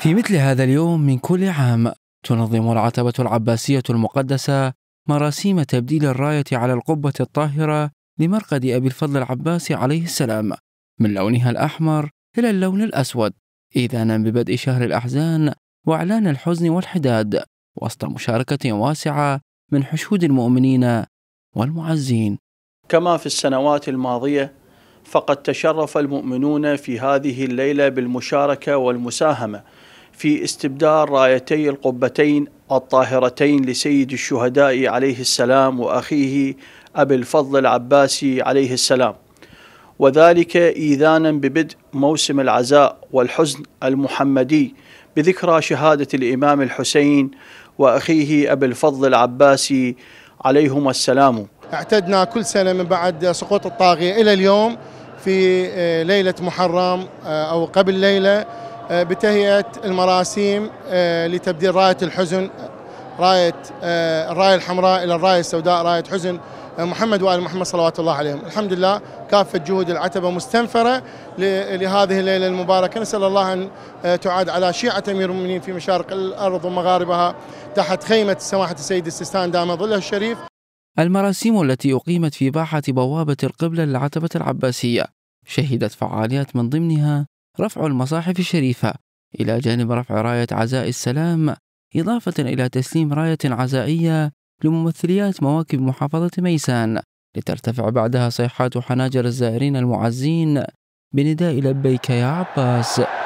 في مثل هذا اليوم من كل عام تنظم العتبة العباسية المقدسة مراسيم تبديل الراية على القبة الطاهرة لمرقد أبي الفضل العباسي عليه السلام من لونها الأحمر إلى اللون الأسود إذانا ببدء شهر الأحزان وإعلان الحزن والحداد وسط مشاركة واسعة من حشود المؤمنين والمعزين كما في السنوات الماضية فقد تشرف المؤمنون في هذه الليلة بالمشاركة والمساهمة في استبدال رايتي القبتين الطاهرتين لسيد الشهداء عليه السلام وأخيه أبي الفضل العباسي عليه السلام وذلك إيذانا ببدء موسم العزاء والحزن المحمدي بذكرى شهادة الإمام الحسين وأخيه أبي الفضل العباسي عليهما السلام اعتدنا كل سنة من بعد سقوط الطاغية إلى اليوم في آه، ليلة محرم آه، أو قبل ليلة آه، بتهيئة المراسيم آه، لتبديل راية الحزن راية آه، الراية الحمراء إلى الراية السوداء راية حزن محمد وآل محمد صلوات الله عليهم الحمد لله كافة جهود العتبة مستنفرة لهذه الليلة المباركة نسأل الله أن تعاد على شيعة أمير المؤمنين في مشارق الأرض ومغاربها تحت خيمة سماحة السيد السيستان دام ظله الشريف المراسيم التي أقيمت في باحة بوابة القبلة للعتبة العباسية شهدت فعاليات من ضمنها رفع المصاحف الشريفة إلى جانب رفع راية عزاء السلام إضافة إلى تسليم راية عزائية لممثليات مواكب محافظة ميسان لترتفع بعدها صيحات حناجر الزائرين المعزين بنداء لبيك يا عباس